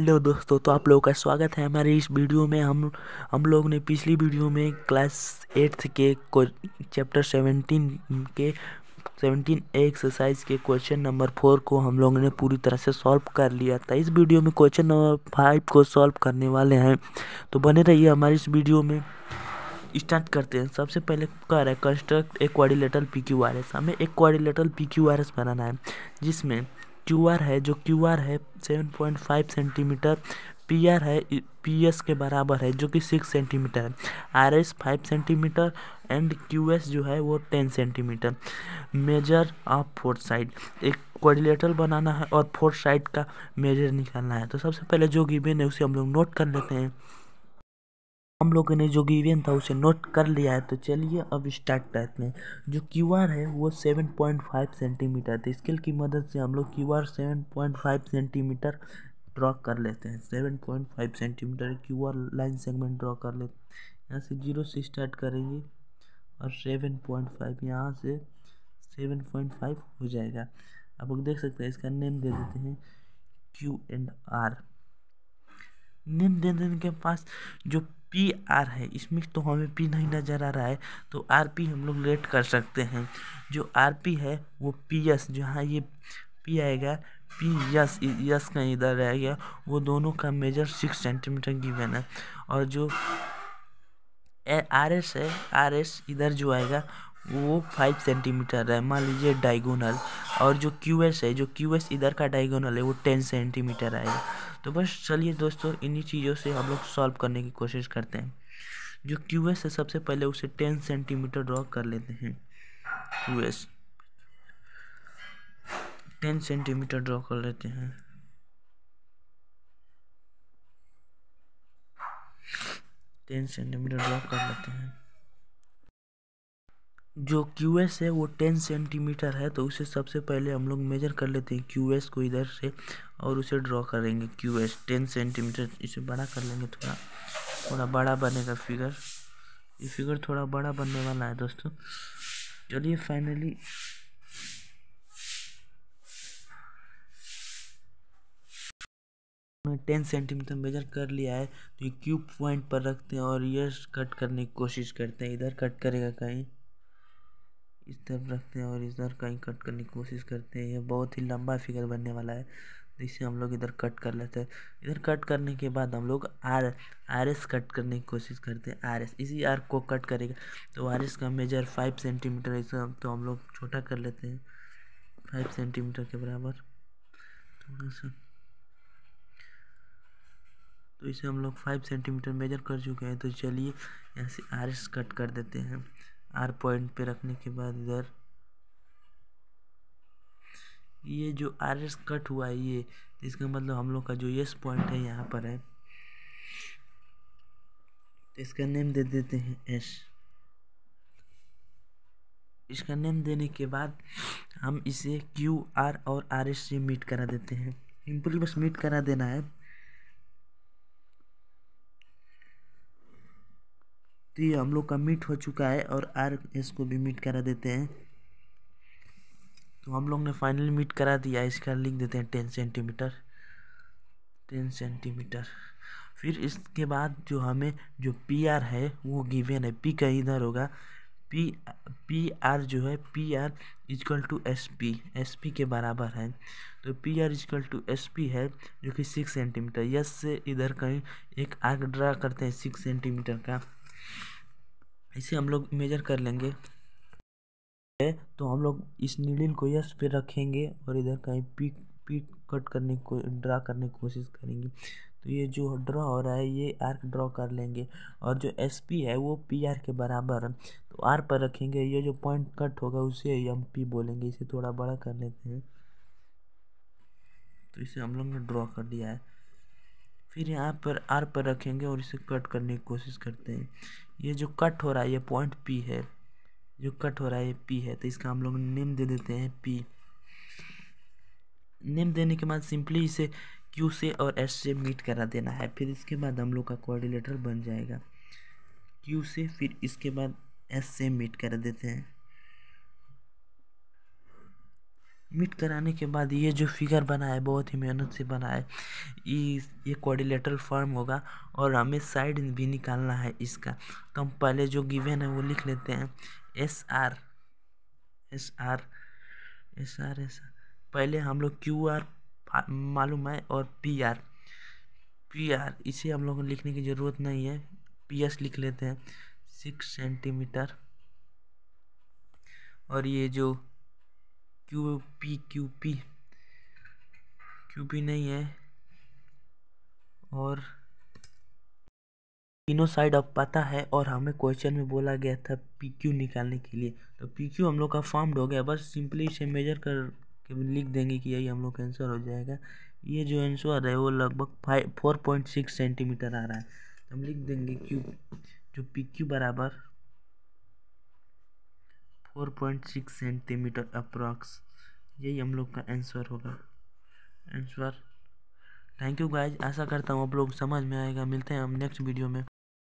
hello दोस्तों तो आप लोगों का स्वागत है हमारे इस वीडियो में हम हम लोग ने पिछली वीडियो में क्लास एट्थ के को चैप्टर सेवेंटीन के सेवेंटीन एक्सरसाइज के क्वेश्चन नंबर फोर को हम लोगों ने पूरी तरह से सॉल्व कर लिया था इस वीडियो में क्वेश्चन नंबर फाइव को सॉल्व करने वाले हैं तो बने रहिए हमारे इस वीडियो में स्टार्ट करते हैं सबसे पहले कह रहे है कंस्ट्रक्ट एक quadrilateral P Q R S हमें एक quadrilateral P Q R S बनाना है जिसमें क्यू आर है जो क्यू आर है seven point five centimetre P R है पी एस के बराबर है जो कि सिक्स सेंटीमीटर है R S five centimetre and Q S जो है वो ten centimetre measure of fourth side एक क्वारिलेटर बनाना है और फोर्थ साइड का मेजर निकालना है तो सबसे पहले जो गिबेन है उसे हम लोग नोट कर लेते हैं हम लोगों ने जो गिवन था उसे नोट कर लिया है तो चलिए अब स्टार्ट करते हैं जो क्यू आर है वो 7.5 सेंटीमीटर थे स्केल की मदद से हम लोग Q R seven centimetre draw कर लेते हैं 7.5 centimetre Q R line segment draw कर लेते हैं यहाँ से जीरो से स्टार्ट करेंगे और 7.5 यहाँ से 7.5 हो जाएगा आप लोग देख सकते हैं इसका नेम दे देते हैं क्यू एंड आर नेम दे देने के पास जो पी आर है इसमें तो हमें पी नहीं नज़र आ रहा है तो आर पी हम लोग लेट कर सकते हैं जो आर पी है वो पी एस जहाँ ये पी आएगा पी यस यस का इधर आएगा वो दोनों का मेजर सिक्स सेंटीमीटर गिवन है और जो आर एस है आर एस इधर जो आएगा वो फाइव सेंटीमीटर है मान लीजिए डाइगोनल और जो क्यू एस है जो क्यू एस इधर का डाइगोनल है वो टेन सेंटीमीटर आएगा तो बस चलिए दोस्तों इन्हीं चीज़ों से हम लोग सॉल्व करने की कोशिश करते हैं जो क्यू एस है सबसे पहले उसे टेन सेंटीमीटर ड्रॉ कर लेते हैं Q S ten centimetre draw कर लेते हैं टेन सेंटीमीटर ड्रॉ कर लेते हैं जो क्यू एस है वो टेन सेंटीमीटर है तो उसे सबसे पहले हम लोग मेजर कर लेते हैं क्यू एस को इधर से और उसे ड्रॉ करेंगे क्यू एस टेन सेंटीमीटर इसे बड़ा कर लेंगे थोड़ा थोड़ा बड़ा बनेगा फिगर ये फिगर थोड़ा बड़ा बनने वाला है दोस्तों चलिए फाइनली टेन सेंटीमीटर मेजर कर लिया है तो ये क्यूब पॉइंट पर रखते हैं और ये कट करने की कोशिश करते हैं इधर कट करेगा कहीं इस तरफ रखते हैं और इधर कहीं कट करने की कोशिश करते हैं ये बहुत ही लंबा फिगर बनने वाला है इसे हम लोग इधर कट कर लेते हैं इधर कट करने के बाद हम लोग आर आर एस कट करने की कोशिश करते हैं आर एस इसी आर को कट करेगा तो आर एस का मेजर फाइव सेंटीमीटर इस तो हम लोग छोटा कर लेते हैं फाइव सेंटीमीटर के बराबर थोड़ा तो सा तो इसे हम लोग फाइव सेंटीमीटर मेजर कर चुके हैं तो चलिए यहाँ से आर एस कट कर देते हैं आर पॉइंट पे रखने के बाद इधर ये जो आर एस कट हुआ है ये इसका मतलब हम लोग का जो यस पॉइंट है यहाँ पर है तो इसका नेम दे देते हैं एस इसका नेम देने के बाद हम इसे क्यू आर और आर एस से मीट करा देते हैं सिंपली बस मीट करा देना है तो ये हम लोग का मीट हो चुका है और आर एस को भी मीट करा देते हैं तो हम लोग ने फाइनली मीट करा दिया इसका लिख देते हैं टेन सेंटीमीटर टेन सेंटीमीटर फिर इसके बाद जो हमें जो पी आर है वो गिवेन है पी का इधर होगा पी पी आर जो है P R equal to S P S P के बराबर है तो P R equal to S P है जो कि सिक्स सेंटीमीटर यस से इधर कहीं एक आर्क ड्रा करते हैं सिक्स सेंटीमीटर का इसे हम लोग मेजर कर लेंगे तो हम लोग इस नीडिल को यस पे रखेंगे और इधर कहीं पीक पीक कट करने को ड्रा करने की कोशिश करेंगे तो ये जो ड्रा हो रहा है ये आर्क ड्रा कर लेंगे और जो एस पी है वो पी आर के बराबर है तो आर पर रखेंगे ये जो पॉइंट कट होगा उसे एम पी बोलेंगे इसे थोड़ा बड़ा कर लेते हैं तो इसे हम लोग ने ड्रा कर दिया है फिर यहाँ पर आर पर रखेंगे और इसे कट करने की कोशिश करते हैं ये जो कट हो रहा है ये पॉइंट पी है जो कट हो रहा है ये पी है तो इसका हम लोग नेम दे देते हैं पी नेम देने के बाद सिंपली इसे क्यू से और एस से मीट करा देना है फिर इसके बाद हम लोग का कोऑर्डिनेटर बन जाएगा क्यू से फिर इसके बाद एस से मीट करा देते हैं मिट कराने के बाद ये जो फिगर बना है बहुत ही मेहनत से बना है इस ये क्वारिलेटरल फॉर्म होगा और हमें साइड भी निकालना है इसका तो हम पहले जो गिवेन है वो लिख लेते हैं S R S R S R S R पहले हम लोग क्यू आर मालूम है और पी आर पी आर इसे हम लोग को लिखने की ज़रूरत नहीं है पी एस लिख लेते हैं सिक्स सेंटीमीटर और ये जो Q P Q P Q P नहीं है और तीनों साइड अब पता है और हमें क्वेश्चन में बोला गया था पी क्यू निकालने के लिए तो पी क्यू हम लोग का फॉर्म्ड हो गया बस सिंपली इसे मेजर कर के लिख देंगे कि यही हम लोग का आंसर हो जाएगा ये जो आंसर है वो लगभग five four point six centimetre आ रहा है हम लिख देंगे क्यू जो पी क्यू बराबर four point six centimetre approx यही हम लोग का आंसर होगा आंसर थैंक यू गाइज ऐसा करता हूँ आप लोग समझ में आएगा मिलते हैं हम नेक्स्ट वीडियो में